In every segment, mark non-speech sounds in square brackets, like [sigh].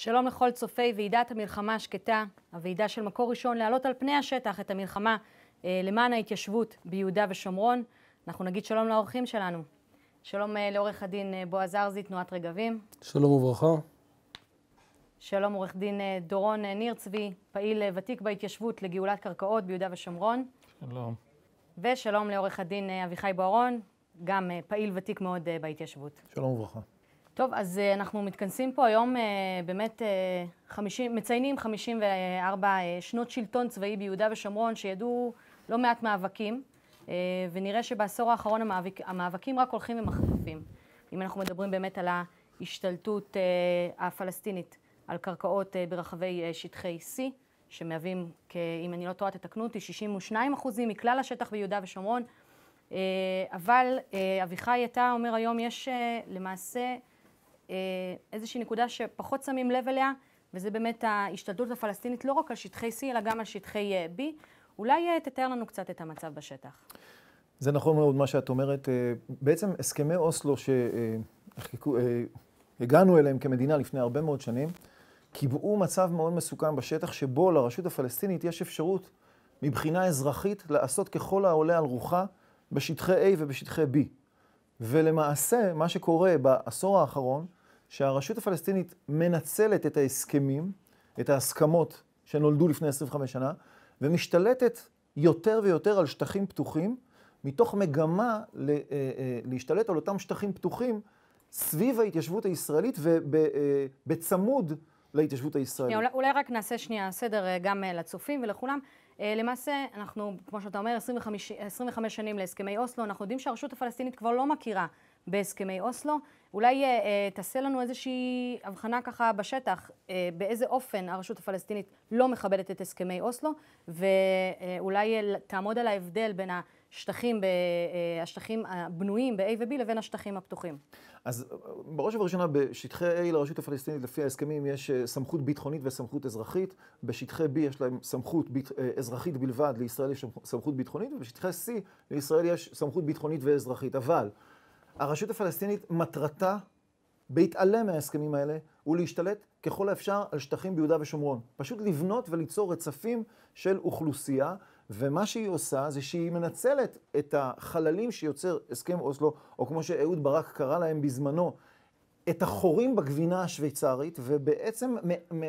שלום לכל צופי ועידת המלחמה השקטה, הוועידה של מקור ראשון להעלות על פני השטח את המלחמה אה, למען ההתיישבות ביהודה ושומרון. אנחנו נגיד שלום לאורחים שלנו. שלום אה, לעורך הדין אה, בועז ארזי, תנועת רגבים. שלום וברכה. שלום עורך דין אה, דורון אה, ניר צבי, פעיל אה, ותיק בהתיישבות לגאולת קרקעות ביהודה ושומרון. שלום. ושלום לעורך הדין אה, אביחי בוארון, גם אה, פעיל ותיק מאוד אה, בהתיישבות. שלום וברכה. טוב, אז אה, אנחנו מתכנסים פה היום אה, באמת 50, אה, מציינים 54 שנות שלטון צבאי ביהודה ושומרון שידעו לא מעט מאבקים, ונראה שבעשור האחרון המאבק, המאבקים רק הולכים ומחריפים. אם אנחנו מדברים באמת על ההשתלטות הפלסטינית על קרקעות ברחבי שטחי C, שמהווים, אם אני לא טועה תתקנו אותי, 62 אחוזים מכלל השטח ביהודה ושומרון. אבל אביחי, אתה אומר היום יש למעשה אה, איזושהי נקודה שפחות שמים לב אליה, וזה באמת ההשתלטות הפלסטינית לא רק על שטחי C, אלא גם על שטחי אה, B. אולי אה, תתאר לנו קצת את המצב בשטח. זה נכון מאוד מה שאת אומרת. בעצם הסכמי אוסלו שהגענו אליהם כמדינה לפני הרבה מאוד שנים, קיבעו מצב מאוד מסוכן בשטח שבו לרשות הפלסטינית יש אפשרות מבחינה אזרחית לעשות ככל העולה על רוחה בשטחי A ובשטחי B. ולמעשה, מה שקורה בעשור האחרון, שהרשות הפלסטינית מנצלת את ההסכמים, את ההסכמות שנולדו לפני 25 שנה, ומשתלטת יותר ויותר על שטחים פתוחים, מתוך מגמה אה, אה, להשתלט על אותם שטחים פתוחים סביב ההתיישבות הישראלית ובצמוד אה, להתיישבות הישראלית. אולי, אולי רק נעשה שנייה סדר גם לצופים ולכולם. למעשה, אנחנו, כמו שאתה אומר, 25, 25 שנים להסכמי אוסלו, אנחנו יודעים שהרשות הפלסטינית כבר לא מכירה בהסכמי אוסלו. אולי אה, אה, תעשה לנו איזושהי הבחנה ככה בשטח, אה, באיזה אופן הרשות הפלסטינית לא מכבדת את הסכמי אוסלו, ואולי אה, תעמוד על ההבדל בין השטחים, ב, אה, השטחים הבנויים ב-A ו-B לבין השטחים הפתוחים. אז אה, בראש ובראשונה בשטחי A לרשות הפלסטינית לפי ההסכמים יש סמכות ביטחונית וסמכות אזרחית, בשטחי B יש להם סמכות ביט, אזרחית בלבד, לישראל יש סמכות ביטחונית, ובשטחי C לישראל יש סמכות ביטחונית ואזרחית, אבל הרשות הפלסטינית מטרתה בהתעלם מההסכמים האלה הוא להשתלט ככל האפשר על שטחים ביהודה ושומרון. פשוט לבנות וליצור רצפים של אוכלוסייה, ומה שהיא עושה זה שהיא מנצלת את החללים שיוצר הסכם אוסלו, או כמו שאהוד ברק קרא להם בזמנו, את החורים בגבינה השוויצרית, ובעצם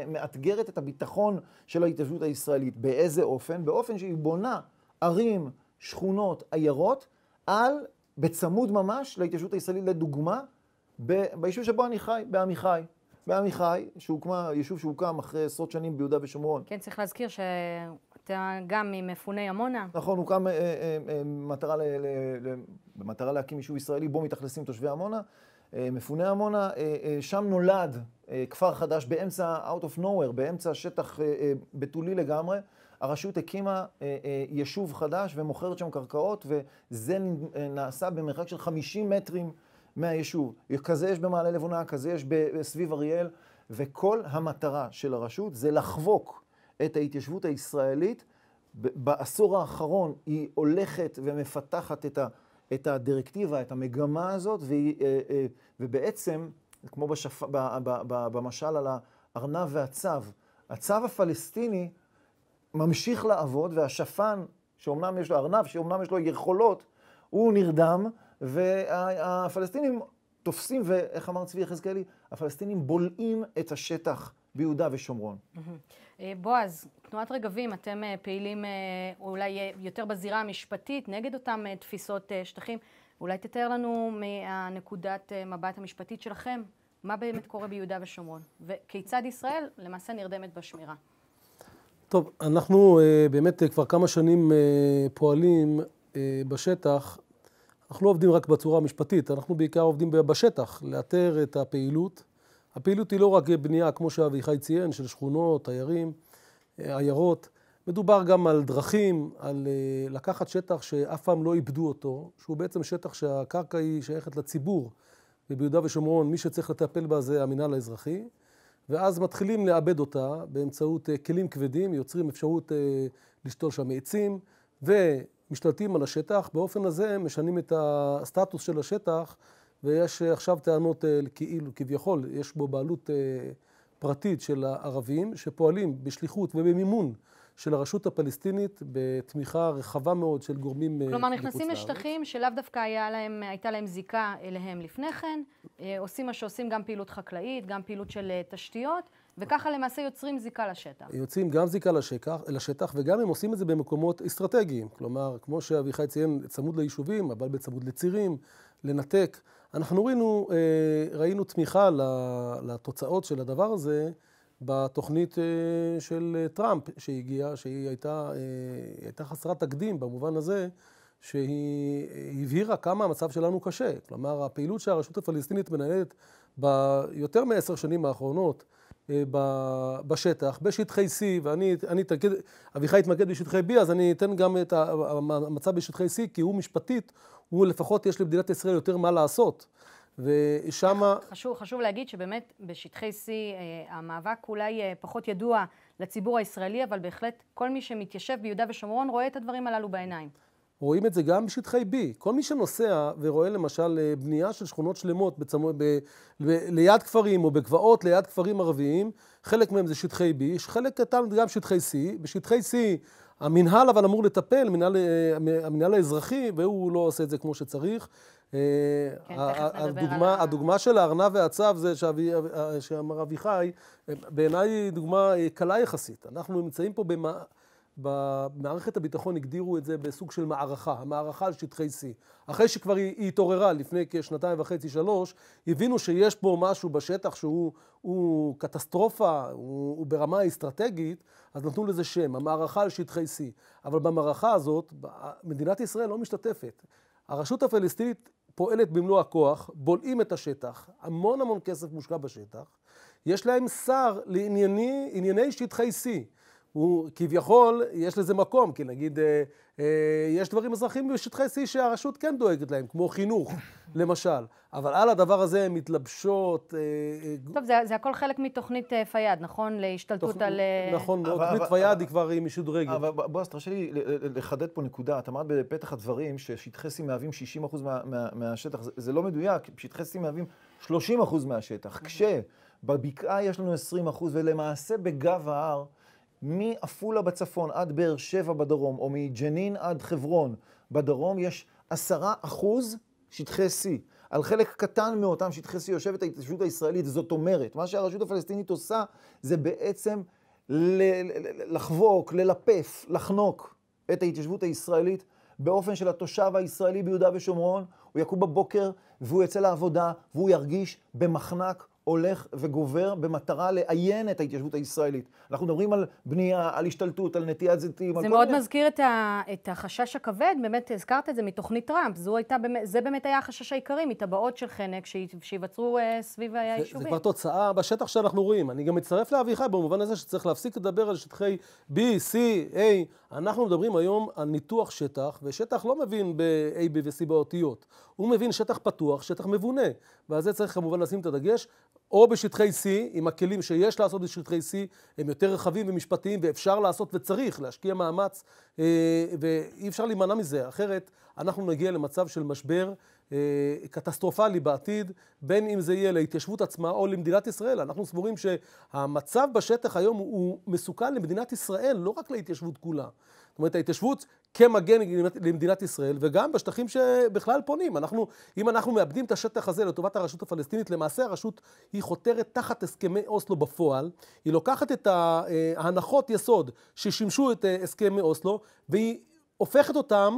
מאתגרת את הביטחון של ההתיישבות הישראלית. באיזה אופן? באופן שהיא בונה ערים, שכונות, עיירות, על בצמוד ממש להתיישבות הישראלית, לדוגמה, ביישוב שבו אני חי, בעמיחי. בעמיחי, שהוקמה, יישוב שהוקם אחרי עשרות שנים ביהודה ושומרון. כן, צריך להזכיר שאתה גם ממפוני עמונה. נכון, הוקם אה, אה, אה, מטרה, ל, ל, ל, במטרה להקים יישוב ישראלי בו מתאכלסים תושבי עמונה. אה, מפוני עמונה, אה, אה, שם נולד כפר חדש באמצע, out of nowhere, באמצע שטח בתולי לגמרי. הרשות הקימה יישוב חדש ומוכרת שם קרקעות, וזה נעשה במרחק של 50 מטרים מהיישוב. כזה יש במעלה לבונה, כזה יש סביב אריאל, וכל המטרה של הרשות זה לחבוק את ההתיישבות הישראלית. בעשור האחרון היא הולכת ומפתחת את ה... את הדירקטיבה, את המגמה הזאת, והיא, אה, אה, ובעצם, כמו בשפ... במשל על הארנב והצב, הצב הפלסטיני ממשיך לעבוד, והשפן, שאומנם יש לו ארנב, שאומנם יש לו יכולות, הוא נרדם, והפלסטינים תופסים, ואיך אמר צבי יחזקאלי, הפלסטינים בולעים את השטח ביהודה ושומרון. Mm-hmm. אה, בועז, תנועת רגבים, אתם אה, פעילים אה, אולי יותר בזירה המשפטית נגד אותן תפיסות שטחים. אולי תתאר לנו מהנקודת מבט המשפטית שלכם, מה באמת קורה ביהודה ושומרון, וכיצד ישראל למעשה נרדמת בשמירה. טוב, אנחנו באמת כבר כמה שנים פועלים בשטח. אנחנו לא עובדים רק בצורה המשפטית, אנחנו בעיקר עובדים בשטח, לאתר את הפעילות. הפעילות היא לא רק בנייה, כמו שאביחי ציין, של שכונות, עיירים, אה, עיירות. מדובר גם על דרכים, על אה, לקחת שטח שאף פעם לא איבדו אותו, שהוא בעצם שטח שהקרקע היא שייכת לציבור, וביהודה ושומרון מי שצריך לטפל בה זה המינהל האזרחי, ואז מתחילים לעבד אותה באמצעות אה, כלים כבדים, יוצרים אפשרות לשתול שם עצים, ומשתלטים על השטח. באופן הזה משנים את הסטטוס של השטח ויש אה, עכשיו טענות אה, כאילו, כביכול, יש בו בעלות אה, פרטית של הערבים, שפועלים בשליחות ובמימון של הרשות הפלסטינית בתמיכה רחבה מאוד של גורמים מחוץ לארץ. כלומר, נכנסים לשטחים שלאו דווקא היה להם, הייתה להם זיקה אליהם לפני כן, עושים מה שעושים, גם פעילות חקלאית, גם פעילות של תשתיות, וככה למעשה יוצרים זיקה לשטח. יוצרים גם זיקה לשטח, לשטח וגם הם עושים את זה במקומות אסטרטגיים. כלומר, כמו שאביחי ציין, צמוד ליישובים, אבל בצמוד לצירים, לנתק. אנחנו ראינו, אה, ראינו תמיכה לתוצאות של הדבר הזה בתוכנית אה, של אה, טראמפ שהגיעה, שהיא הייתה, הייתה חסרת תקדים במובן הזה שהיא הבהירה כמה המצב שלנו קשה. כלומר, הפעילות שהרשות הפלסטינית מנהלת ביותר מעשר שנים האחרונות בשטח, בשטחי C, ואני אני אתקד, אביחי התמקד בשטחי B, אז אני אתן גם את המצב בשטחי C, כי הוא משפטית הוא לפחות יש למדינת ישראל יותר מה לעשות. ושמה... חשוב, חשוב להגיד שבאמת בשטחי C אה, המאבק אולי אה, פחות ידוע לציבור הישראלי, אבל בהחלט כל מי שמתיישב ביהודה ושומרון רואה את הדברים הללו בעיניים. רואים את זה גם בשטחי B. כל מי שנוסע ורואה למשל אה, בנייה של שכונות שלמות בצמו, ב, ב, ליד כפרים או בגבעות ליד כפרים ערביים, חלק מהם זה שטחי B, חלק קטן גם שטחי C. בשטחי C המינהל אבל אמור לטפל, מנהל, אה, המינהל האזרחי, והוא לא עושה את זה כמו שצריך. אה, כן, הדוגמה, על... הדוגמה של הארנב והצב זה שאבי, אה, שאמר אביחי, בעיניי היא דוגמה קלה יחסית. אנחנו נמצאים פה במה... במערכת הביטחון הגדירו את זה בסוג של מערכה, המערכה על שטחי C. אחרי שכבר היא התעוררה לפני כשנתיים וחצי, שלוש, הבינו שיש פה משהו בשטח שהוא הוא קטסטרופה, הוא, הוא ברמה אסטרטגית, אז נתנו לזה שם, המערכה על שטחי C. אבל במערכה הזאת, מדינת ישראל לא משתתפת. הרשות הפלסטינית פועלת במלוא הכוח, בולעים את השטח, המון המון כסף מושקע בשטח, יש להם שר לענייני, שטחי C. הוא כביכול, יש לזה מקום, כי נגיד, אה, אה, יש דברים אזרחיים בשטחי C שהרשות כן דואגת להם, כמו חינוך, [laughs] למשל. אבל על הדבר הזה הן מתלבשות... אה, אה טוב, זה, זה הכל חלק מתוכנית אה, פייד, נכון? להשתלטות תוכ... על... אה, נכון, אבל, תוכנית אבל, פייד אבל, היא כבר אבל, עם אישות רגל. אבל בוא, אז תרשה לי לחדד פה נקודה. את אמרת בפתח הדברים ששטחי C מהווים 60% מה, מה, מהשטח. זה, זה לא מדויק, שטחי C מהווים 30% מהשטח. Mm-hmm. כשבבקעה יש לנו 20%, ולמעשה בגב ההר... מעפולה בצפון עד באר שבע בדרום, או מג'נין עד חברון בדרום, יש עשרה אחוז שטחי C. על חלק קטן מאותם שטחי C יושבת ההתיישבות הישראלית, זאת אומרת, מה שהרשות הפלסטינית עושה זה בעצם לחבוק, ללפף, לחנוק את ההתיישבות הישראלית באופן של התושב הישראלי ביהודה ושומרון, הוא יקום בבוקר והוא יצא לעבודה והוא ירגיש במחנק הולך וגובר במטרה לאיין את ההתיישבות הישראלית. אנחנו מדברים על בנייה, על השתלטות, על נטיית זיתים, על כל מיני... זה מאוד מזכיר את, ה... את החשש הכבד, באמת הזכרת את זה מתוכנית טראמפ. זו הייתה, זה באמת היה החשש העיקרי, מטבעות של חנק שייווצרו אה, סביב היישובים. זה כבר תוצאה בשטח שאנחנו רואים. אני גם מצטרף לאביחי במובן הזה שצריך להפסיק לדבר על שטחי B, C, A. אנחנו מדברים היום על ניתוח שטח, ושטח לא מבין ב-A, B ו-C באותיות. הוא מבין שטח פתוח, שטח מבונה, ועל זה צריך כמובן לשים את הדגש, או בשטחי C, עם הכלים שיש לעשות בשטחי C, הם יותר רחבים ומשפטיים, ואפשר לעשות וצריך להשקיע מאמץ, אה, ואי אפשר להימנע מזה, אחרת אנחנו נגיע למצב של משבר אה, קטסטרופלי בעתיד, בין אם זה יהיה להתיישבות עצמה או למדינת ישראל. אנחנו סבורים שהמצב בשטח היום הוא מסוכן למדינת ישראל, לא רק להתיישבות כולה. זאת אומרת, ההתיישבות כמגן למדינת ישראל, וגם בשטחים שבכלל פונים. אנחנו, אם אנחנו מאבדים את השטח הזה לטובת הרשות הפלסטינית, למעשה הרשות היא חותרת תחת הסכמי אוסלו בפועל. היא לוקחת את אה, ההנחות יסוד ששימשו את אה, הסכמי אוסלו, והיא הופכת אותם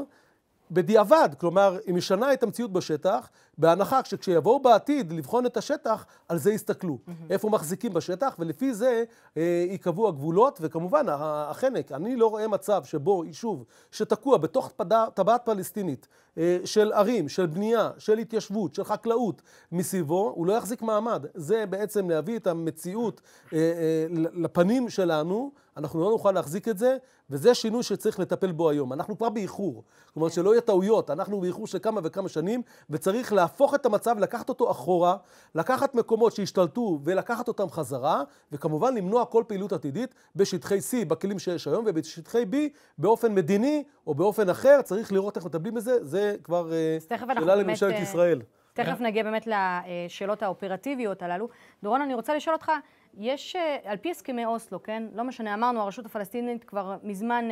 בדיעבד, כלומר, היא משנה את המציאות בשטח בהנחה שכשיבואו בעתיד לבחון את השטח, על זה יסתכלו. Mm-hmm. איפה מחזיקים בשטח, ולפי זה אה, ייקבעו הגבולות, וכמובן החנק. אני לא רואה מצב שבו יישוב שתקוע בתוך טבעת פלסטינית אה, של ערים, של בנייה, של התיישבות, של חקלאות מסביבו, הוא לא יחזיק מעמד. זה בעצם להביא את המציאות אה, אה, לפנים שלנו. אנחנו לא נוכל להחזיק את זה, וזה שינוי שצריך לטפל בו היום. אנחנו כבר באיחור. כלומר, כן. שלא יהיו טעויות. אנחנו באיחור של כמה וכמה שנים, וצריך לה... להפוך את המצב, לקחת אותו אחורה, לקחת מקומות שהשתלטו ולקחת אותם חזרה, וכמובן למנוע כל פעילות עתידית בשטחי C, בכלים שיש היום, ובשטחי B באופן מדיני או באופן אחר, צריך לראות איך מטפלים בזה, זה כבר אה, שאלה לממשלת אה, ישראל. תכף נגיע באמת לשאלות האופרטיביות הללו. דורון, אני רוצה לשאול אותך, יש, אה, על פי הסכמי אוסלו, כן? לא משנה, אמרנו, הרשות הפלסטינית כבר מזמן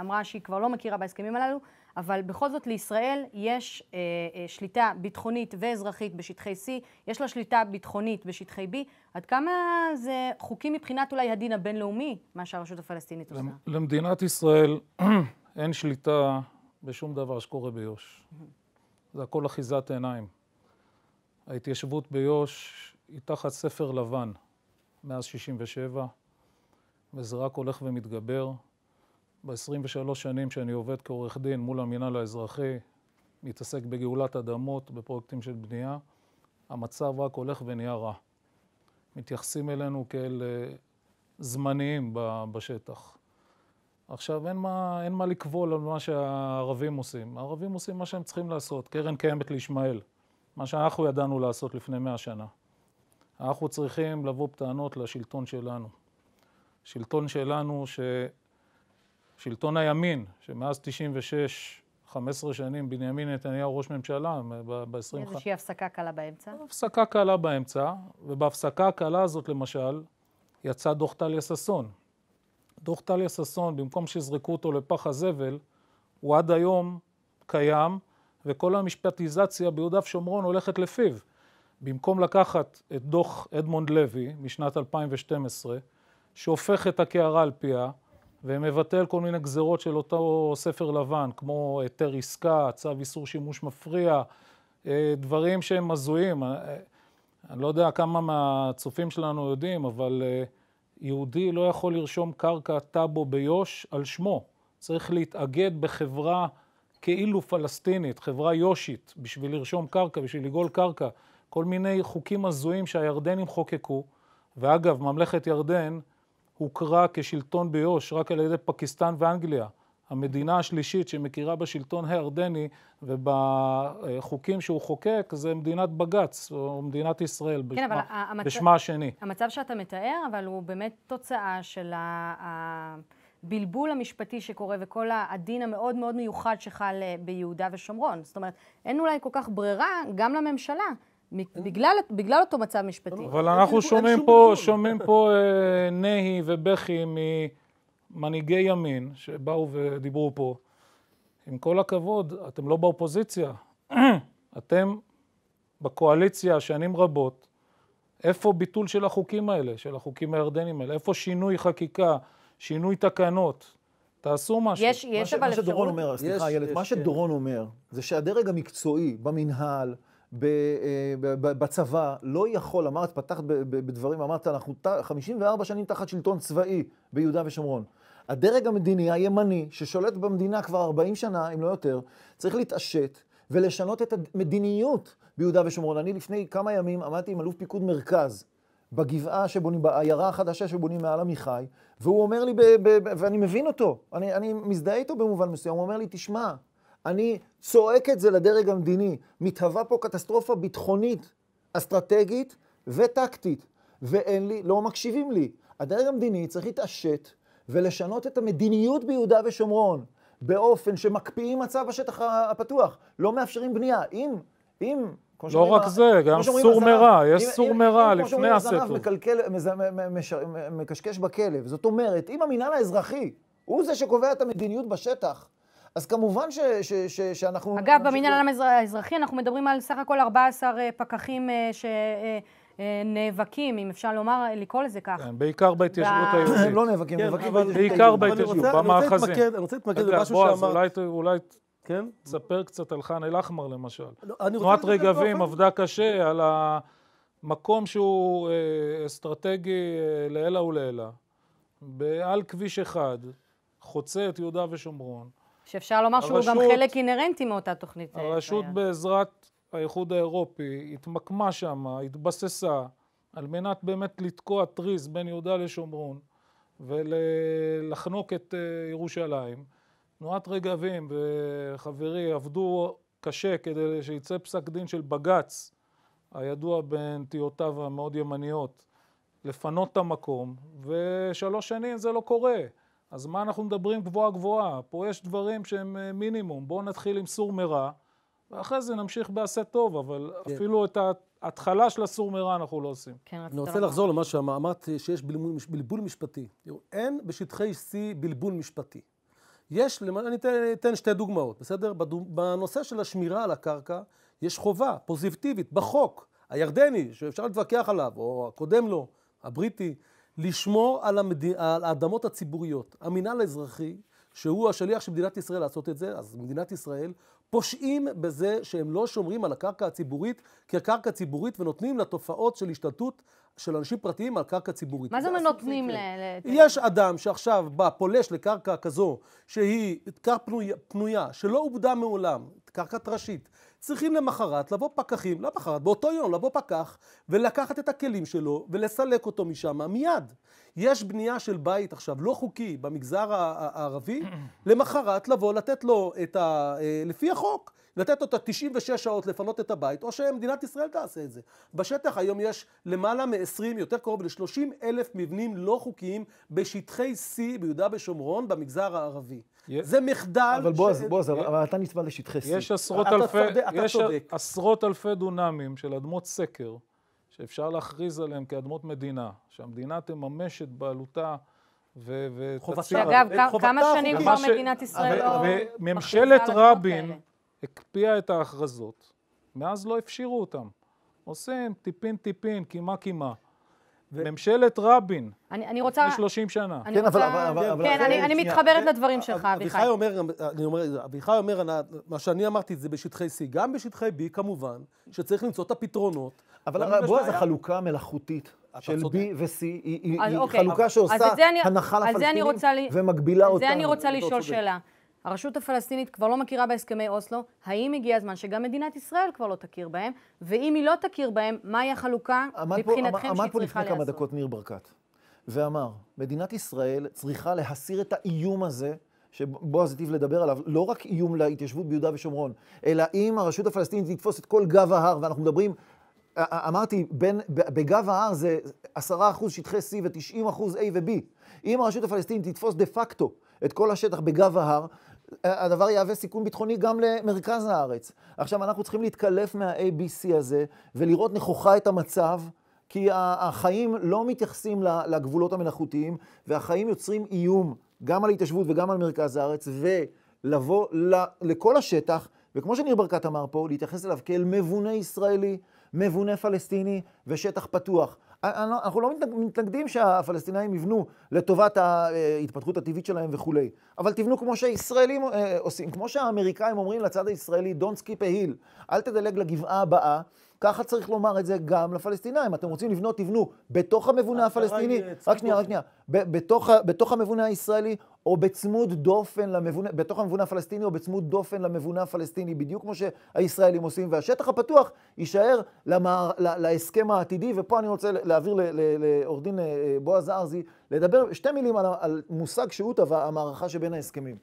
אמרה שהיא כבר לא מכירה בהסכמים הללו. אבל בכל זאת לישראל יש אה, אה, שליטה ביטחונית ואזרחית בשטחי C, יש לה שליטה ביטחונית בשטחי B. עד כמה זה חוקי מבחינת אולי הדין הבינלאומי, מה שהרשות הפלסטינית עושה? למדינת ישראל [clears throat] אין שליטה בשום דבר שקורה ביו"ש. זה הכל אחיזת עיניים. ההתיישבות ביו"ש היא תחת ספר לבן מאז 67', וזה רק הולך ומתגבר. ב-23 שנים שאני עובד כעורך דין מול המינהל האזרחי, מתעסק בגאולת אדמות, בפרויקטים של בנייה, המצב רק הולך ונהיה רע. מתייחסים אלינו כאל אה, זמניים בשטח. עכשיו, אין מה, אין מה לקבול על מה שהערבים עושים. הערבים עושים מה שהם צריכים לעשות. קרן קיימת לישמעאל, מה שאנחנו ידענו לעשות לפני מאה שנה. אנחנו צריכים לבוא בטענות לשלטון שלנו. שלטון שלנו ש... שלטון הימין, שמאז 96, 15 שנים, בנימין נתניהו ראש ממשלה, ב 25 איזושהי הפסקה קלה באמצע? הפסקה קלה באמצע, ובהפסקה הקלה הזאת, למשל, יצא דוח טליה ששון. דוח טליה ששון, במקום שיזרקו אותו לפח הזבל, הוא עד היום קיים, וכל המשפטיזציה ביהודה ושומרון הולכת לפיו. במקום לקחת את דוח אדמונד לוי משנת 2012, שהופך את הקערה על פיה, ומבטל כל מיני גזרות של אותו ספר לבן, כמו היתר אה, עסקה, צו איסור שימוש מפריע, אה, דברים שהם הזויים. אה, אני לא יודע כמה מהצופים שלנו יודעים, אבל יהודי לא יכול לרשום קרקע טאבו ביו"ש על שמו. צריך להתאגד בחברה כאילו פלסטינית, חברה יושית, בשביל לרשום קרקע, בשביל לגאול קרקע. כל מיני חוקים הזויים שהירדנים חוקקו. ואגב, ממלכת ירדן, הוכרה כשלטון ביו"ש רק על ידי פקיסטן ואנגליה. המדינה השלישית שמכירה בשלטון הירדני ובחוקים שהוא חוקק זה מדינת בג"ץ, או מדינת ישראל, כן, בשמה, המצ... בשמה השני. המצב שאתה מתאר, אבל הוא באמת תוצאה של ה... בלבול המשפטי שקורה וכל הדין המאוד מאוד מיוחד שחל אה, ביהודה ושומרון. זאת אומרת, אין אולי כל כך ברירה גם לממשלה בגלל, בגלל אותו מצב משפטי. אבל אנחנו שומעים פה, שומעים פה אה, נהי ובכי ממנהיגי ימין שבאו ודיברו פה. עם כל הכבוד, אתם לא באופוזיציה. [clears throat] אתם בקואליציה שנים רבות. איפה ביטול של החוקים האלה, של החוקים הירדנים האלה? איפה שינוי חקיקה, שינוי תקנות? תעשו משהו. יש, מה יש ש... אבל אפשרות... מה שדורון אומר, סליחה, איילת, מה כן. שדורון אומר, זה שהדרג המקצועי במינהל, אה, בצבא, לא יכול, אמרת, פתחת בדברים, אמרת, אנחנו 54 שנים תחת שלטון צבאי ביהודה ושומרון. הדרג המדיני הימני, ששולט במדינה כבר 40 שנה, אם לא יותר, צריך להתעשת ולשנות את המדיניות ביהודה ושומרון. אני לפני כמה ימים עמדתי עם אלוף פיקוד מרכז בגבעה שבונים, בעיירה החדשה שבונים מעל עמיחי, והוא אומר לי, ב, ב, ב, ואני מבין אותו, אני, אני מזדהה איתו במובן מסוים, הוא אומר לי, תשמע, אני צועק את זה לדרג המדיני. מתהווה פה קטסטרופה ביטחונית, אסטרטגית וטקטית, ואין לי, לא מקשיבים לי. הדרג המדיני צריך להתעשת ולשנות את המדיניות ביהודה ושומרון באופן שמקפיאים מצב השטח הפתוח, לא מאפשרים בנייה. אם, אם... לא רק ה... זה, גם סור מרע, יש סור מרע לפני הספר. אם, כמו שאומרים, הזנב מקשקש בכלב. זאת אומרת, אם המינהל האזרחי הוא זה שקובע את המדיניות בשטח, אז כמובן ש, ש, ש, שאנחנו... אגב, במנהל ש... האזרחי אנחנו מדברים על סך הכל 14 אה, פקחים אה, ש... אה, נאבקים, אם אפשר לומר, לקרוא לזה כך. כן, בעיקר בהתיישבות היהודית. הם לא נאבקים, כן, נאבקים בהתיישבות. בעיקר בהתיישבות, במאחזים. אני רוצה להתמקד במשהו שאמרת. אולי כן? תספר קצת על חאן אל-אחמר למשל. תנועת רגבים עבדה קשה על המקום שהוא אסטרטגי לעילא ולעילא, על כביש אחד, חוצה את יהודה ושומרון. שאפשר לומר הרשות, שהוא גם חלק אינהרנטי מאותה תוכנית. אה, הרשות חיית. בעזרת האיחוד האירופי התמקמה שם, התבססה, על מנת באמת לתקוע טריז בין יהודה לשומרון ולחנוק את אה, ירושלים. תנועת רגבים וחברי עבדו קשה כדי שיצא פסק דין של בג"ץ, הידוע בנטיותיו המאוד ימניות, לפנות את המקום, ושלוש שנים זה לא קורה. אז מה אנחנו מדברים גבוהה גבוהה? פה יש דברים שהם אה, מינימום. בואו נתחיל עם סור מרע, ואחרי זה נמשיך בעשה טוב, אבל כן. אפילו את ההתחלה של הסור מרע אנחנו לא עושים. כן, אני רוצה לא לחזור למה שאמרת, שיש בלבול, בלבול משפטי. אין בשטחי C בלבול משפטי. יש, אני אתן, אתן שתי דוגמאות, בסדר? בנושא של השמירה על הקרקע, יש חובה פוזיטיבית בחוק הירדני, שאפשר להתווכח עליו, או הקודם לו, הבריטי, לשמור על, המד... על האדמות הציבוריות. המינהל האזרחי, שהוא השליח של מדינת ישראל לעשות את זה, אז מדינת ישראל פושעים בזה שהם לא שומרים על הקרקע הציבורית כקרקע ציבורית ונותנים לתופעות של השתלטות של אנשים פרטיים על קרקע ציבורית. מה זה נותנים ל... יש אדם שעכשיו בא, פולש לקרקע כזו שהיא קרקע פנויה, פנויה שלא עובדה מעולם, קרקע טרשית, צריכים למחרת לבוא פקחים, למחרת, באותו יום לבוא פקח ולקחת את הכלים שלו ולסלק אותו משם מיד. יש בנייה של בית עכשיו לא חוקי במגזר הערבי, [clears throat] למחרת לבוא לתת לו את ה... אה, לפי החוק, לתת לו את ה-96 שעות לפנות את הבית, או שמדינת ישראל תעשה את זה. בשטח היום יש למעלה מ-20, יותר קרוב ל-30 אלף מבנים לא חוקיים בשטחי C ביהודה ושומרון במגזר הערבי. זה מחדל... אבל בועז, בועז, אבל אתה נצבע לשטחי C. יש עשרות אלפי... יש צודק. עשרות אלפי דונמים של אדמות סקר, שאפשר להכריז עליהם כאדמות מדינה, שהמדינה תממש את בעלותה ותצהיר... אגב, כמה שנים כבר מדינת ישראל לא... וממשלת רבין הקפיאה את ההכרזות, מאז לא הפשירו אותן. עושים טיפין-טיפין, קימה-קימה. ו... ממשלת רבין, אני, אני רוצה... לפני 30 שנה. אני כן, רוצה... אבל... אבל, כן, אבל כן, אני, אני מתחברת כן, לדברים שלך, אה, אביחי. אביחי אומר, אני אומר, אביחי מה שאני אמרתי זה בשטחי C, גם בשטחי B כמובן, שצריך למצוא את הפתרונות. אבל בוא, זו חלוקה מלאכותית. של B ו-C היא אוקיי, חלוקה שעושה הנחה לפלסטינים ומגבילה אותם. על זה אני רוצה לא לשאול שאלה. הרשות הפלסטינית כבר לא מכירה בהסכמי אוסלו, האם הגיע הזמן שגם מדינת ישראל כבר לא תכיר בהם? ואם היא לא תכיר בהם, מהי החלוקה מבחינתכם שהיא צריכה לעשות? עמד פה לפני כמה דקות ניר ברקת ואמר, מדינת ישראל צריכה להסיר את האיום הזה שבועז היטיב לדבר עליו, לא רק איום להתיישבות ביהודה ושומרון, אלא אם הרשות הפלסטינית תתפוס את כל גב ההר, ואנחנו מדברים, אמרתי, בין, בגב ההר זה 10% שטחי C ו-90% A ו-B. אם הרשות הפלסטינית תתפוס דה פקטו את כל השטח בגב ההר, הדבר יהווה סיכון ביטחוני גם למרכז הארץ. עכשיו, אנחנו צריכים להתקלף מה-ABC הזה ולראות נכוחה את המצב. כי החיים לא מתייחסים לגבולות המלאכותיים, והחיים יוצרים איום גם על התיישבות וגם על מרכז הארץ, ולבוא לכל השטח, וכמו שניר ברקת אמר פה, להתייחס אליו כאל מבונה ישראלי, מבונה פלסטיני ושטח פתוח. אה, אה, לא, אנחנו לא מתנגדים שהפלסטינאים יבנו לטובת ההתפתחות הטבעית שלהם וכולי, אבל תבנו כמו שהישראלים אה, עושים, כמו שהאמריקאים אומרים לצד הישראלי, Don't skip a hill, אל תדלג לגבעה הבאה, ככה צריך לומר את זה גם לפלסטינאים. אתם רוצים לבנות, תבנו בתוך המבונה הפלסטיני, רק שנייה, רק שנייה, בתוך, בתוך המבונה הישראלי, או בצמוד דופן למבונה, בתוך המבונה הפלסטיני, או בצמוד דופן למבונה הפלסטיני, בדיוק כמו שהישראלים עושים, והשטח הפתוח יישאר למער, להסכם העתידי, ופה אני רוצה להעביר לעורך דין אה, אה, בועז ארזי, לדבר שתי מילים על, על מושג שהוא טבע, המערכה שבין ההסכמים.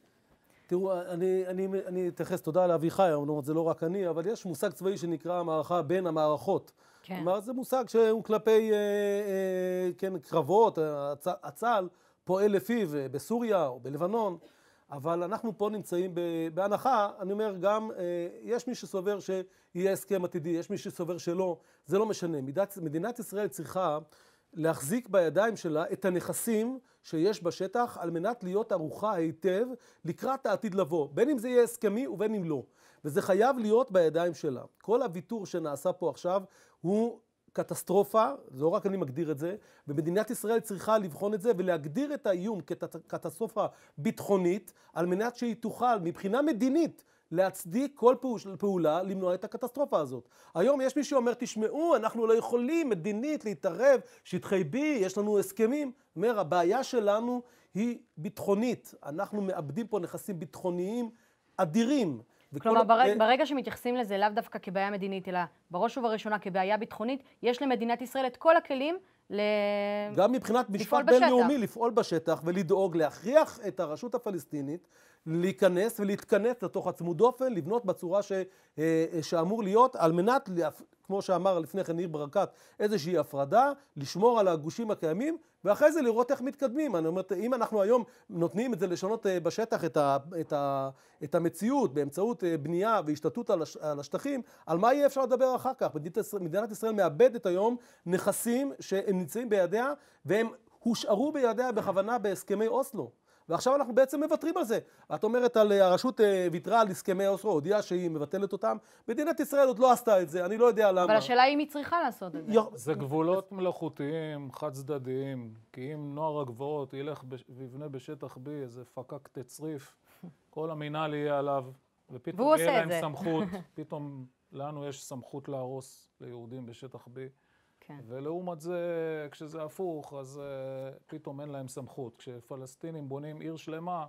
תראו, אני, אני, אני אתייחס, תודה לאביחי, אמנם זה לא רק אני, אבל יש מושג צבאי שנקרא המערכה בין המערכות. כן. כלומר, זה מושג שהוא כלפי, אה, אה, כן, קרבות, הצ, הצה"ל פועל לפיו אה, בסוריה או בלבנון, אבל אנחנו פה נמצאים ב, בהנחה, אני אומר גם, אה, יש מי שסובר שיהיה הסכם עתידי, יש מי שסובר שלא, זה לא משנה. מדינת, מדינת ישראל צריכה... להחזיק בידיים שלה את הנכסים שיש בשטח על מנת להיות ערוכה היטב לקראת העתיד לבוא, בין אם זה יהיה הסכמי ובין אם לא. וזה חייב להיות בידיים שלה. כל הוויתור שנעשה פה עכשיו הוא קטסטרופה, לא רק אני מגדיר את זה, ומדינת ישראל צריכה לבחון את זה ולהגדיר את האיום כקטסטרופה ביטחונית על מנת שהיא תוכל מבחינה מדינית להצדיק כל פעולה למנוע את הקטסטרופה הזאת. היום יש מי שאומר, תשמעו, אנחנו לא יכולים מדינית להתערב, שטחי B, יש לנו הסכמים. אומר, הבעיה שלנו היא ביטחונית. אנחנו מאבדים פה נכסים ביטחוניים אדירים. כלומר, ברג, אה, ברגע שמתייחסים לזה לאו דווקא כבעיה מדינית, אלא בראש ובראשונה כבעיה ביטחונית, יש למדינת ישראל את כל הכלים ל... גם מבחינת משפט בינלאומי, לפעול בשטח ולדאוג להכריח את הרשות הפלסטינית להיכנס ולהתכנס לתוך הצמוד דופן, לבנות בצורה ש, אה, אה, שאמור להיות, על מנת, כמו שאמר לפני כן ניר ברקת, איזושהי הפרדה, לשמור על הגושים הקיימים, ואחרי זה לראות איך מתקדמים. אני אומרת, אם אנחנו היום נותנים את זה לשנות אה, בשטח את, ה, את, ה, את המציאות באמצעות בנייה והשתלטות על, הש, על השטחים, על מה יהיה אפשר לדבר אחר כך? מדינת ישראל מאבדת היום נכסים שהם נמצאים בידיה, והם הושארו בידיה בכוונה בהסכמי אוסלו. ועכשיו אנחנו בעצם מוותרים על זה. את אומרת על אה, הרשות אה, ויתרה על הסכמי אוסרו, הודיעה שהיא מבטלת אותם. מדינת ישראל עוד לא עשתה את זה, אני לא יודע למה. אבל השאלה היא אם היא צריכה לעשות את זה. זה גבולות מלאכותיים, חד צדדיים, כי אם נוער הגבעות ילך ויבנה בשטח B איזה פקק תצריף, כל המינהל יהיה עליו, ופתאום יהיה להם סמכות, [laughs] פתאום לנו יש סמכות להרוס ליהודים בשטח B. כן. ולעומת זה, כשזה הפוך, אז uh, פתאום אין להם סמכות. כשפלסטינים בונים עיר שלמה,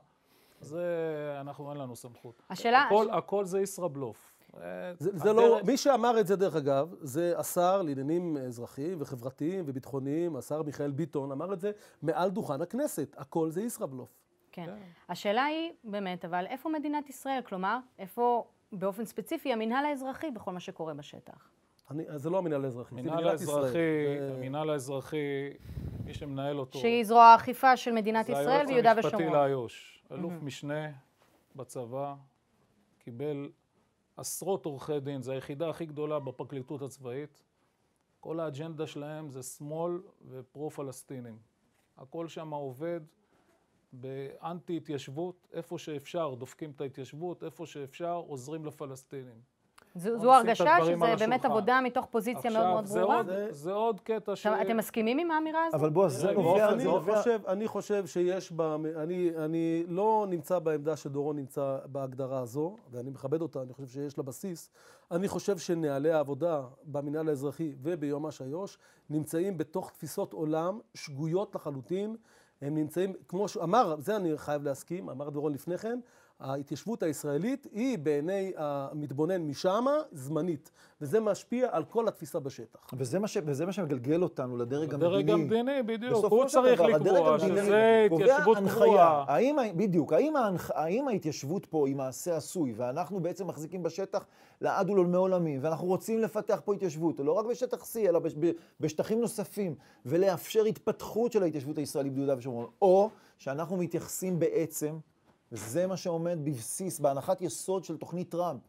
זה, אנחנו, אין לנו סמכות. השאלה... הכל, הש... הכל זה ישראבלוף. אה, זה, זה לא, מי שאמר את זה, דרך אגב, זה השר לעניינים אזרחיים וחברתיים וביטחוניים, השר מיכאל ביטון אמר את זה מעל דוכן הכנסת, הכל זה ישראבלוף. כן. כן. השאלה היא באמת, אבל איפה מדינת ישראל? כלומר, איפה באופן ספציפי המינהל האזרחי בכל מה שקורה בשטח? אני, אה, זה לא המינהל האזרחי, זה מדינת האזרחי, ישראל. המינהל האזרחי, מי שמנהל אותו... שהיא זרוע האכיפה של מדינת ישראל ויהודה ושומרון. זה היועץ המשפטי לאיו"ש. אלוף משנה בצבא, קיבל עשרות עורכי דין, זו היחידה הכי גדולה בפרקליטות הצבאית. כל האג'נדה שלהם זה שמאל ופרו-פלסטינים. הכל שם עובד באנטי-התיישבות, איפה שאפשר דופקים את ההתיישבות, איפה שאפשר עוזרים לפלסטינים. זו, הרגשה שזה באמת עבודה מתוך פוזיציה מאוד מאוד ברורה? עכשיו, זה, זה עוד קטע ש... אתם מסכימים עם האמירה הזאת? אבל בוא, זה נובע... אני, חושב, אני חושב שיש ב... אני, אני לא נמצא בעמדה שדורון נמצא בהגדרה הזו, ואני מכבד אותה, אני חושב שיש לה בסיס. אני חושב שנהלי העבודה במינהל האזרחי וביומש איו"ש נמצאים בתוך תפיסות עולם שגויות לחלוטין. הם נמצאים, כמו שאמר, זה אני חייב להסכים, אמר דורון לפני כן, ההתיישבות הישראלית היא בעיני המתבונן משמה זמנית, וזה משפיע על כל התפיסה בשטח. וזה מה, ש... וזה מה שמגלגל אותנו לדרג המדיני. לדרג המדיני, בדיוק. הוא צריך לקבוע שזה התיישבות קבועה. האם, בדיוק, האם, ההנח... האם ההתיישבות פה היא מעשה עשוי, ואנחנו בעצם מחזיקים בשטח לעד ולעולמי עולמים, ואנחנו רוצים לפתח פה התיישבות, לא רק בשטח C, אלא בש... בשטחים נוספים, ולאפשר התפתחות של ההתיישבות הישראלית ביהודה ושומרון, או שאנחנו מתייחסים בעצם זה מה שעומד בבסיס, בהנחת יסוד של תוכנית טראמפ.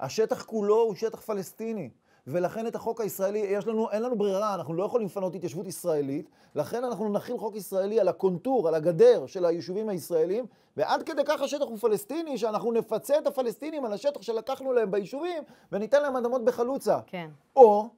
השטח כולו הוא שטח פלסטיני. ולכן את החוק הישראלי, יש לנו, אין לנו ברירה, אנחנו לא יכולים לפנות התיישבות ישראלית, לכן אנחנו נכיל חוק ישראלי על הקונטור, על הגדר של היישובים הישראלים, ועד כדי כך השטח הוא פלסטיני, שאנחנו נפצה את הפלסטינים על השטח שלקחנו להם ביישובים, וניתן להם אדמות בחלוצה. כן. או,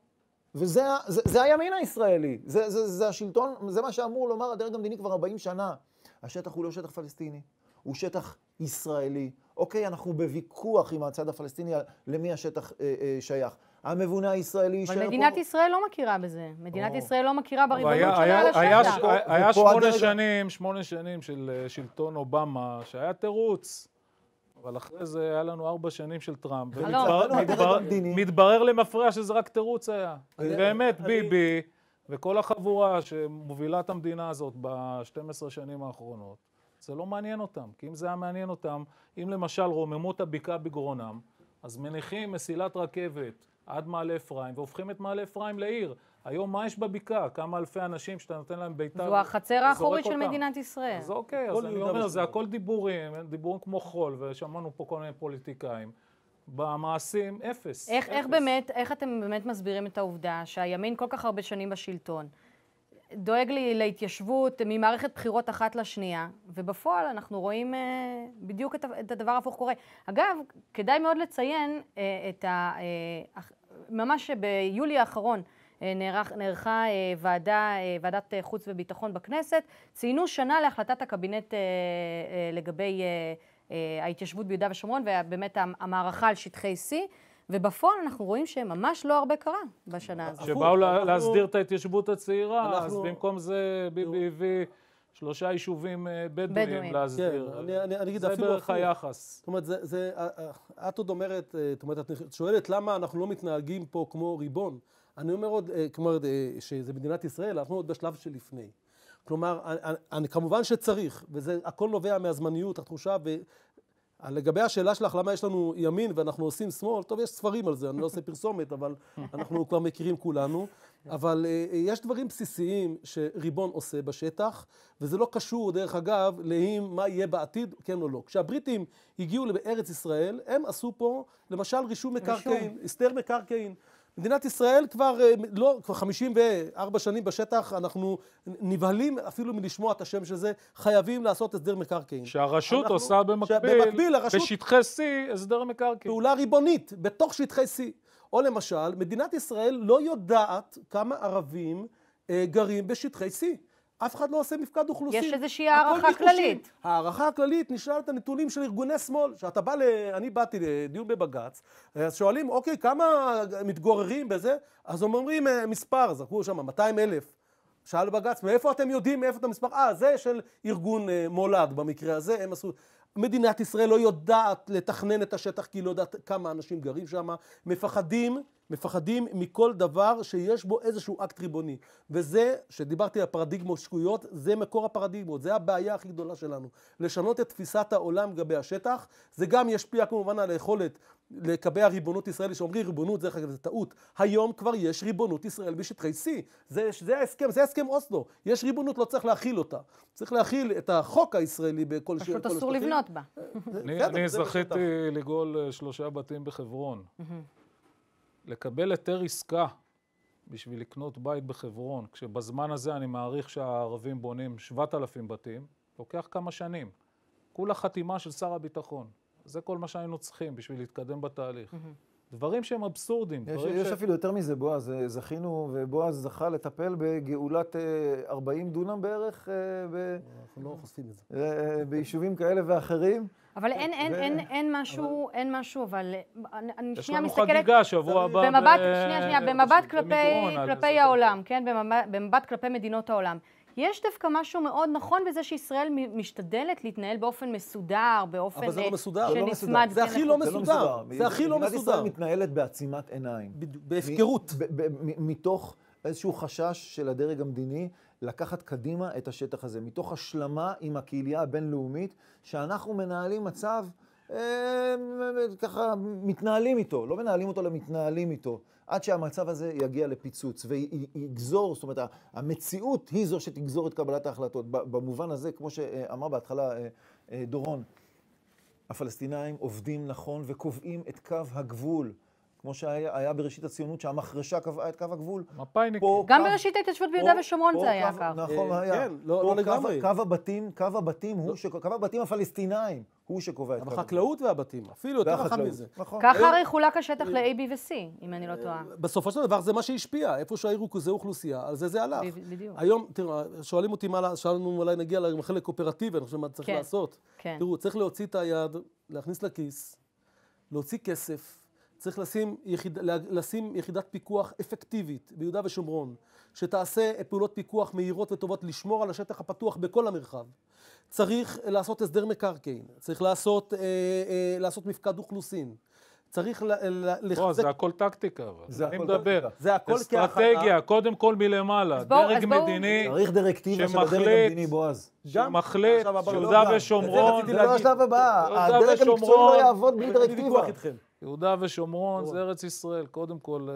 וזה זה, זה הימין הישראלי, זה, זה, זה, זה השלטון, זה מה שאמור לומר הדרג המדיני כבר 40 שנה, השטח הוא לא שטח פלסטיני. הוא שטח ישראלי. אוקיי, אנחנו בוויכוח עם הצד הפלסטיני למי השטח אה, אה, שייך. המבונה הישראלי יישאר פה... אבל מדינת ישראל לא מכירה בזה. מדינת או. ישראל לא מכירה בריבונות שלה על השטח. היה, היה שמונה הדרג... שנים, שמונה שנים של אה, שלטון אובמה, שהיה תירוץ. אבל אחרי זה היה לנו ארבע שנים של טראמפ. ומתברר למפרע שזה רק תירוץ היה. אה, אה, באמת, ביבי וכל החבורה שמובילה את המדינה הזאת ב-12 שנים האחרונות. זה לא מעניין אותם, כי אם זה היה מעניין אותם, אם למשל רוממו את הבקעה בגרונם, אז מניחים מסילת רכבת עד מעלה אפרים, והופכים את מעלה אפרים לעיר. היום מה יש בבקעה? כמה אלפי אנשים שאתה נותן להם ביתר, זו החצר האחורית של מדינת ישראל. אז אוקיי, אז אני אומר, זה הכל דיבורים, דיבורים כמו חול, ושמענו פה כל מיני פוליטיקאים. במעשים, אפס. איך, אפס. איך באמת, איך אתם באמת מסבירים את העובדה שהימין כל כך הרבה שנים בשלטון, דואג לי להתיישבות ממערכת בחירות אחת לשנייה, ובפועל אנחנו רואים אה, בדיוק את, את הדבר ההפוך קורה. אגב, כדאי מאוד לציין אה, את ה... אה, ממש ביולי האחרון אה, נערך, נערכה אה, ועדה, אה, ועדת חוץ וביטחון בכנסת, ציינו שנה להחלטת הקבינט אה, אה, לגבי אה, אה, ההתיישבות ביהודה ושומרון, ובאמת המערכה על שטחי C. ובפועל אנחנו רואים שממש לא הרבה קרה בשנה הזאת. שבאו להסדיר את ההתיישבות הצעירה, אז במקום זה ביבי הביא... שלושה יישובים אה, בדואים להסדיר. כן, זה בערך היחס. זאת אומרת, אה, אה, את עוד אומרת, זאת אומרת, את שואלת למה אנחנו לא מתנהגים פה כמו ריבון. אני אומר עוד, כלומר, שזה מדינת ישראל, אנחנו עוד בשלב שלפני. כלומר, אני, אני, כמובן שצריך, וזה הכל נובע מהזמניות, התחושה, לגבי השאלה שלך, למה יש לנו ימין ואנחנו עושים שמאל, טוב, יש ספרים על זה, אני לא עושה פרסומת, אבל [laughs] אנחנו כבר מכירים כולנו. אבל אה, אה, יש דברים בסיסיים שריבון עושה בשטח, וזה לא קשור, דרך אגב, לאם מה יהיה בעתיד, כן או לא. כשהבריטים הגיעו לארץ ישראל, הם עשו פה, למשל, רישום מקרקעין, הסתר מקרקעין. מדינת ישראל כבר, אה, לא, כבר 54 שנים בשטח, אנחנו נבהלים אפילו מלשמוע את השם של זה, חייבים לעשות הסדר מקרקעין. שהרשות אנחנו, עושה במקביל, במקביל הרשות, בשטחי C, הסדר מקרקעין. פעולה ריבונית, בתוך שטחי C. או למשל, מדינת ישראל לא יודעת כמה ערבים אה, גרים בשטחי C. אף אחד לא עושה מפקד אוכלוסין. יש איזושהי הערכה כללית. הערכה הכללית נשאלת את הנתונים של ארגוני שמאל. כשאתה בא ל... אני באתי לדיון בבג"ץ, אז שואלים, אוקיי, כמה מתגוררים בזה? אז הם אומרים אה, מספר, זרקו שם 200 אלף. שאל בג"ץ, מאיפה אתם יודעים, מאיפה את המספר? אה, זה של ארגון אה, מולד במקרה הזה, הם עשו... מדינת ישראל לא יודעת לתכנן את השטח כי היא לא יודעת כמה אנשים גרים שם, מפחדים מפחדים מכל דבר שיש בו איזשהו אקט ריבוני. וזה, שדיברתי על פרדיגמות שקויות, זה מקור הפרדיגמות, זה הבעיה הכי גדולה שלנו. לשנות את תפיסת העולם לגבי השטח, זה גם ישפיע כמובן על היכולת לקבע ריבונות ישראל, שאומרים ריבונות, דרך אגב, זו טעות. היום כבר יש ריבונות ישראל בשטחי C. זה, זה ההסכם, זה הסכם אוסלו. יש ריבונות, לא צריך להכיל אותה. צריך להכיל את החוק הישראלי בכל השטחים. פשוט אסור לבנות בה. אה, אה, אני זכיתי אה, לגאול שלושה בתים בחברון. לקבל היתר עסקה בשביל לקנות בית בחברון, כשבזמן הזה אני מעריך שהערבים בונים 7,000 בתים, לוקח כמה שנים. כולה חתימה של שר הביטחון. זה כל מה שהיינו צריכים בשביל להתקדם בתהליך. דברים שהם אבסורדים. יש, דברים יש ש... אפילו יותר מזה, בועז, זכינו, ובועז זכה לטפל בגאולת 40 אה, דונם בערך. אה, ב... אנחנו לא חושפים את זה. אה, ביישובים כאלה ואחרים. אבל כן, אין, אין, אין, אין משהו, אין משהו, אבל אה, אני שנייה מסתכלת... יש לנו חגיגה שבוע הבא. במבט, שנייה, שנייה, אה, במבט כלפי, העולם, כן? במבט כלפי מדינות העולם. יש דווקא משהו מאוד נכון בזה שישראל משתדלת להתנהל באופן מסודר, באופן... שנצמד... אבל זה לא, אה, לא, לא מסודר. זה, לא מסודר. זה הכי לא מסודר. זה הכי לא מסודר. מדינת ישראל מתנהלת בעצימת עיניים. בהפקרות. מתוך איזשהו חשש של הדרג המדיני לקחת קדימה את השטח הזה, מתוך השלמה עם הקהילייה הבינלאומית, שאנחנו מנהלים מצב, אה, ככה מתנהלים איתו, לא מנהלים אותו, אלא מתנהלים איתו, עד שהמצב הזה יגיע לפיצוץ ויגזור, זאת אומרת, המציאות היא זו שתגזור את קבלת ההחלטות. במובן הזה, כמו שאמר בהתחלה אה, אה, דורון, הפלסטינאים עובדים נכון וקובעים את קו הגבול. כמו שהיה בראשית הציונות, שהמחרשה קבעה את קו הגבול. מפאיניקים. גם קו, בראשית ההתיישבות ביהודה ושומרון זה היה ככה. נכון, אה, היה. כן, לא, לא לגמרי. קו הבתים, קו הבתים הוא, קו הבתים הפלסטינאים הוא שקובע את קו הגבול. החקלאות והבתים, אפילו יותר חכם מזה. נכון. ככה הרי חולק השטח אה, ל-A, B ו-C, אם אני לא אה, טועה. בסופו של דבר זה מה שהשפיע, איפה שהיו ריכוזי אוכלוסייה, על זה זה הלך. בדיוק. היום, תראה, שואלים אותי מה, שאלנו אולי נגיע לחלק אופרטיבי, אני חושב מה צריך כן, לעשות. כן. תראו, צריך להוציא את היד, להכניס לכיס, להוציא כסף, צריך לשים, יחיד, לשים יחידת פיקוח אפקטיבית ביהודה ושומרון, שתעשה פעולות פיקוח מהירות וטובות לשמור על השטח הפתוח בכל המרחב. צריך לעשות הסדר מקרקעין, צריך לעשות, אה, אה, לעשות מפקד אוכלוסין. צריך לחזק... לא, זה הכל טקטיקה, אבל. זה אני מדבר. זה הכל כאחד... אסטרטגיה, קודם כל מלמעלה. דרג מדיני צריך דירקטיבה של הדרג המדיני, בועז. שמחליט, יהודה לא, ושומרון. זה רציתי להגיד. זה לא השלב הבא. הדרג המקצועי לא יעבוד בלי דירקטיבה. איתכם. יהודה ושומרון זה ארץ ישראל, קודם כל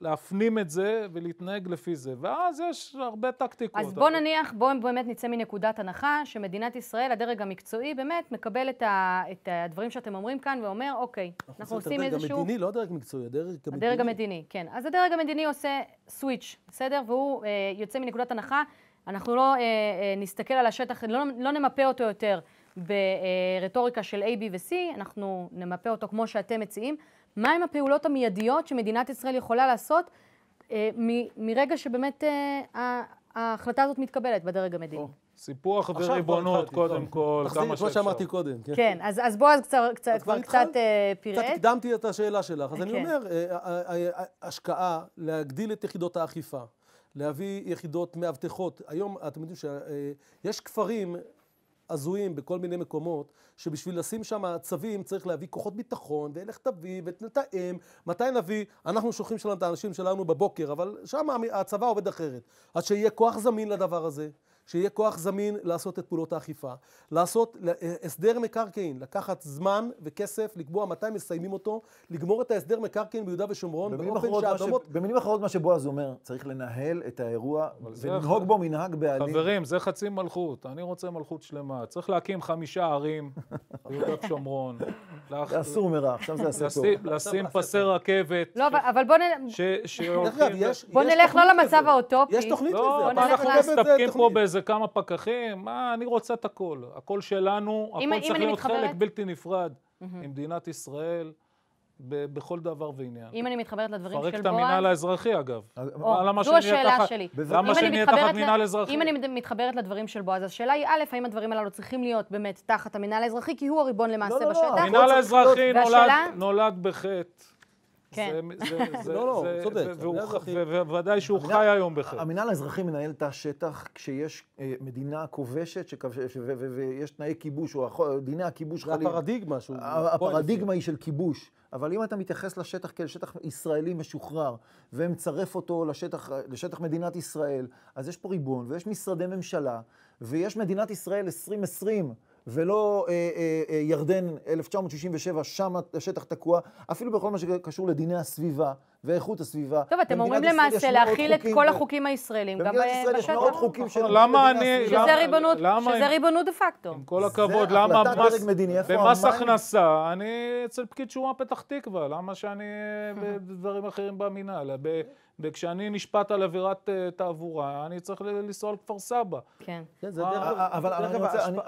להפנים את זה ולהתנהג לפי זה. ואז יש הרבה טקטיקות. אז בוא נניח, בוא באמת נצא מנקודת הנחה שמדינת ישראל, הדרג המקצועי, באמת מקבל את, ה, את הדברים שאתם אומרים כאן ואומר, אוקיי, אנחנו עושים איזשהו... הדרג המדיני, לא הדרג המקצועי, הדרג המדיני. הדרג המדיני, כן. אז הדרג המדיני עושה סוויץ', בסדר? והוא אה, יוצא מנקודת הנחה, אנחנו לא אה, אה, נסתכל על השטח, לא, לא נמפה אותו יותר. ברטוריקה של A, B ו-C, אנחנו נמפה אותו כמו שאתם מציעים. מהם הפעולות המיידיות שמדינת ישראל יכולה לעשות אה, מ- מרגע שבאמת אה, ההחלטה הזאת מתקבלת בדרג המדיני? או, סיפוח וריבונות, קודם כל, כמה שאפשר. תחזיר את מה שאמרתי קודם. כן, כן אז, אז בועז קצר, קצר, כבר קצת אה, פירט. קצת הקדמתי את השאלה שלך. אז כן. אני אומר, אה, אה, השקעה, להגדיל את יחידות האכיפה. להביא יחידות מאבטחות. היום, אתם יודעים שיש כפרים הזויים בכל מיני מקומות, שבשביל לשים שם צווים צריך להביא כוחות ביטחון, ואלך תביא, ותתאם, מתי נביא? אנחנו שולחים שלנו את האנשים שלנו בבוקר, אבל שם הצבא עובד אחרת. אז שיהיה כוח זמין לדבר הזה. שיהיה כוח זמין לעשות את פעולות האכיפה. לעשות אה, הסדר מקרקעין, לקחת זמן וכסף, לקבוע מתי מסיימים אותו, לגמור את ההסדר מקרקעין ביהודה ושומרון, באופן שהאדמות... ש... במילים אחרות מה שבועז אומר, צריך לנהל את האירוע ולנהוג בו מנהג בעלים. חברים, זה חצי מלכות, אני רוצה מלכות שלמה. צריך להקים חמישה ערים [laughs] ביהודה ושומרון. זה אסור מרע, עכשיו זה יעשה טוב. לשים פסי רכבת. לא, אבל בוא נלך... בוא נלך לא למצב האוטופי. יש תוכנית לזה. לא, אנחנו מסתפקים פה באיזה איזה כמה פקחים, מה, אני רוצה את הכל. הכל שלנו, הכל אם, צריך אם להיות מתחברת... חלק בלתי נפרד mm-hmm. ממדינת ישראל. ב- בכל דבר ועניין. אם אני מתחברת לדברים של בועז... פרק את המינהל האזרחי, אגב. או, למה זו השאלה תח... שלי. למה שנהיה תחת מינהל אזרחי? אם אני מתחברת לדברים של בועז, אז השאלה היא, א', האם הדברים הללו צריכים להיות באמת תחת המינהל האזרחי, כי הוא הריבון למעשה בשטח? לא, לא, לא. המינהל האזרחי נולד בחטא. כן. [laughs] לא, לא, צודק. ובוודאי שהוא חי היום בחטא. המינהל האזרחי מנהל את השטח כשיש אה, מדינה כובשת ויש תנאי כיבוש, או דיני הכיבוש חלים. הפרדיגמה שהוא... הפרדיגמה היא של כיבוש. אבל אם אתה מתייחס לשטח כאל שטח ישראלי משוחרר, ומצרף אותו לשטח, לשטח מדינת ישראל, אז יש פה ריבון, ויש משרדי ממשלה, ויש מדינת ישראל 2020. ולא אה, אה, אה, ירדן 1967, שם השטח תקוע, אפילו בכל מה שקשור לדיני הסביבה ואיכות הסביבה. טוב, אתם אומרים למעשה להכיל את כל החוקים הישראלים, גם בשטח. במדינת ישראל יש מאות חוקים של... למה אני... שזה ריבונות, שזה ריבונות דה פקטו. עם כל הכבוד, למה מס... במס הכנסה, אני אצל פקיד שומה פתח תקווה, למה שאני [laughs] בדברים אחרים במינהל? וכשאני נשפט על עבירת אה, תעבורה, אני צריך לנסוע על כפר סבא. כן. כן אה, אה, אבל כן.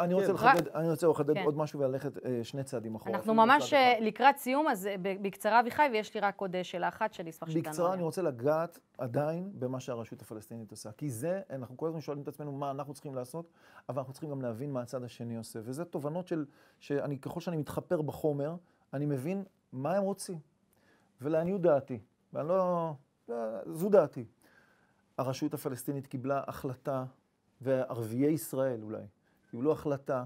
אני רוצה לחדד כן. עוד משהו וללכת שני צעדים אחורה. אנחנו ממש לקראת סיום, אז בקצרה, אביחי, ויש לי רק עוד שאלה אחת שאני אשמח שתענו. בקצרה, אני רוצה לגעת עדיין במה שהרשות הפלסטינית עושה. כי זה, אנחנו כל הזמן שואלים את עצמנו מה אנחנו צריכים לעשות, אבל אנחנו צריכים גם להבין מה הצד השני עושה. וזה תובנות של, שאני, ככל שאני מתחפר בחומר, אני מבין מה הם רוצים. ולעניות דעתי, ואני לא... זו דעתי. הרשות הפלסטינית קיבלה החלטה, וערביי ישראל אולי, קיבלו החלטה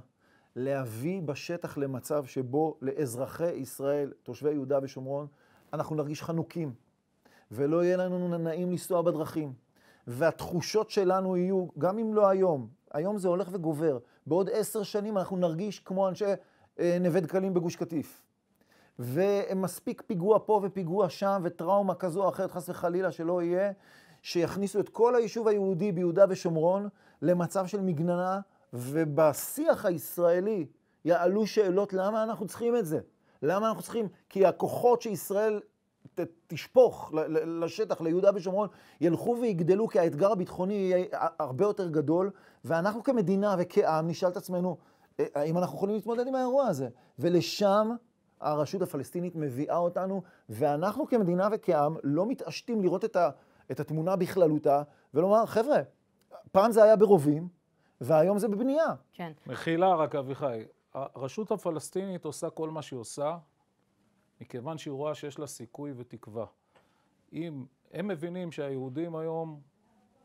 להביא בשטח למצב שבו לאזרחי ישראל, תושבי יהודה ושומרון, אנחנו נרגיש חנוקים, ולא יהיה לנו נעים לנסוע בדרכים. והתחושות שלנו יהיו, גם אם לא היום, היום זה הולך וגובר, בעוד עשר שנים אנחנו נרגיש כמו אנשי אה, נווה דקלים בגוש קטיף. ומספיק פיגוע פה ופיגוע שם, וטראומה כזו או אחרת, חס וחלילה, שלא יהיה, שיכניסו את כל היישוב היהודי ביהודה ושומרון למצב של מגננה, ובשיח הישראלי יעלו שאלות למה אנחנו צריכים את זה. למה אנחנו צריכים? כי הכוחות שישראל ת, תשפוך לשטח, ליהודה ושומרון, ילכו ויגדלו, כי האתגר הביטחוני יהיה הרבה יותר גדול, ואנחנו כמדינה וכעם נשאל את עצמנו, אה, האם אנחנו יכולים להתמודד עם האירוע הזה? ולשם הרשות הפלסטינית מביאה אותנו, ואנחנו כמדינה וכעם לא מתעשתים לראות את, ה, את התמונה בכללותה, ולומר, חבר'ה, פעם זה היה ברובים, והיום זה בבנייה. כן. מחילה רק, אביחי. הרשות הפלסטינית עושה כל מה שהיא עושה, מכיוון שהיא רואה שיש לה סיכוי ותקווה. אם הם מבינים שהיהודים היום,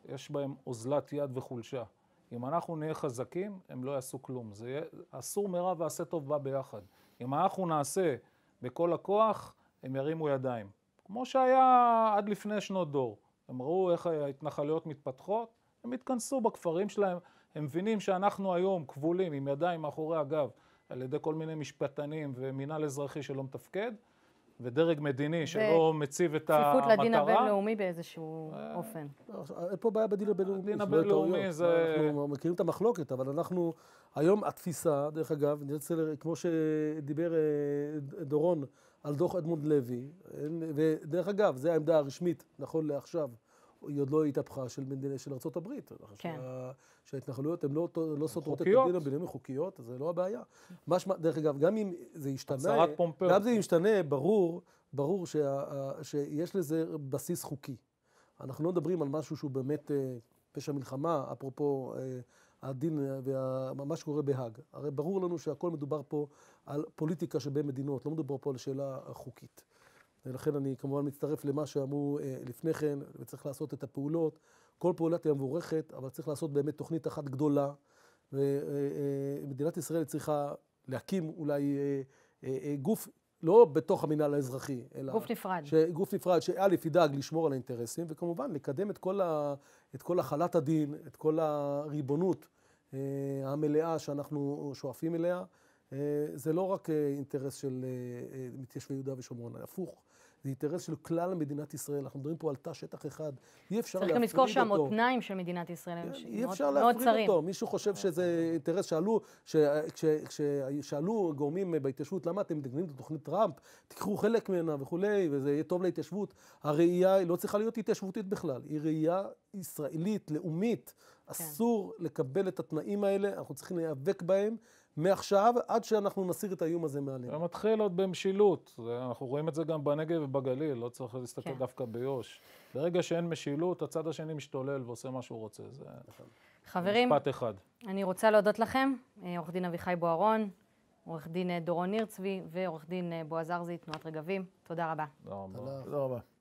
יש בהם אוזלת יד וחולשה. אם אנחנו נהיה חזקים, הם לא יעשו כלום. זה יהיה, אסור מרע ועשה טוב בא ביחד. אם אנחנו נעשה בכל הכוח, הם ירימו ידיים. כמו שהיה עד לפני שנות דור. הם ראו איך ההתנחלויות מתפתחות, הם התכנסו בכפרים שלהם, הם מבינים שאנחנו היום כבולים עם ידיים מאחורי הגב על ידי כל מיני משפטנים ומינהל אזרחי שלא מתפקד, ודרג מדיני שלא מציב את המטרה. כפיפות לדין הבינלאומי באיזשהו אה. אופן. לא, אין פה בעיה בדין הבינלאומי. הדין לא הבינלאומי זה... אנחנו מכירים את המחלוקת, אבל אנחנו, היום התפיסה, דרך אגב, כמו שדיבר אה, דורון על דוח אדמונד לוי, ודרך אגב, זו העמדה הרשמית נכון לעכשיו היא עוד לא התהפכה של, של ארצות הברית. כן. שההתנחלויות הן לא, לא סותרות את הדין הבין-לאומי, חוקיות, זה לא הבעיה. משמע, דרך אגב, גם אם זה ישתנה, גם אם זה ישתנה, ברור, ברור שה, שיש לזה בסיס חוקי. אנחנו לא מדברים על משהו שהוא באמת אה, פשע מלחמה, אפרופו אה, הדין ומה שקורה בהאג. הרי ברור לנו שהכל מדובר פה על פוליטיקה שבין מדינות, לא מדובר פה על שאלה חוקית. ולכן אני כמובן מצטרף למה שאמרו אה, לפני כן, וצריך לעשות את הפעולות. כל פעולה תהיה מבורכת, אבל צריך לעשות באמת תוכנית אחת גדולה. ומדינת אה, אה, ישראל צריכה להקים אולי אה, אה, אה, גוף, לא בתוך המינהל האזרחי, אלא... גוף נפרד. ש... גוף נפרד, שא' ידאג לשמור על האינטרסים, וכמובן לקדם את כל, ה... את כל החלת הדין, את כל הריבונות אה, המלאה שאנחנו שואפים אליה. אה, זה לא רק אה, אינטרס של אה, מתיישבי יהודה ושומרון, הפוך. זה אינטרס של כלל מדינת ישראל. אנחנו מדברים פה על תא שטח אחד. אי אפשר להפריד אותו. צריך גם לזכור שהמותניים של מדינת ישראל הם אי אפשר להפריד אותו. מישהו חושב שזה אינטרס, שאלו, כששאלו גורמים בהתיישבות, למה אתם מתנגדים לתוכנית טראמפ, תיקחו חלק ממנה וכולי, וזה יהיה טוב להתיישבות. הראייה היא לא צריכה להיות התיישבותית בכלל, היא ראייה ישראלית, לאומית. כן. אסור לקבל את התנאים האלה, אנחנו צריכים להיאבק בהם. מעכשיו עד שאנחנו נסיר את האיום הזה מעלינו. זה מתחיל עוד במשילות, אנחנו רואים את זה גם בנגב ובגליל, לא צריך להסתכל כן. דווקא ביו"ש. ברגע שאין משילות, הצד השני משתולל ועושה מה שהוא רוצה. זה נכון. חברים, משפט אחד. אני רוצה להודות לכם, אה, עורך דין אביחי בוארון, עורך דין אה, דורון ניר צבי ועורך דין אה, בועז ארזי, תנועת רגבים. תודה רבה. תודה רבה. תודה רבה.